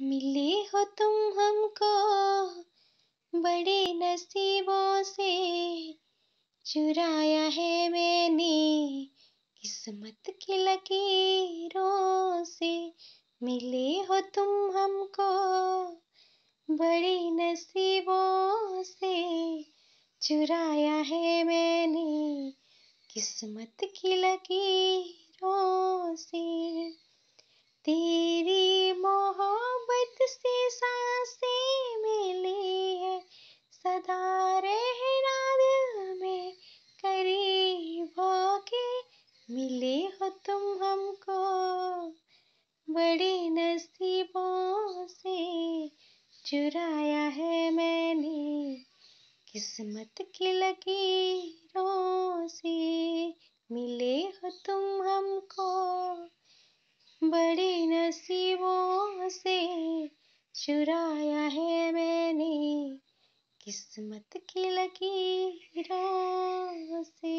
मिले हो तुम हमको बड़े नसीबों से चुराया है मैंने किस्मत की लकीरों से मिले हो तुम हमको बड़े नसीबों से चुराया है मैंने किस्मत की लकीरों से तेरे मिले हो तुम हमको बड़े नसीबों से चुराया है मैंने किस्मत की लकीरों से मिले हो तुम हमको बड़े नसीबों से चुराया है मैंने किस्मत की लकीरों से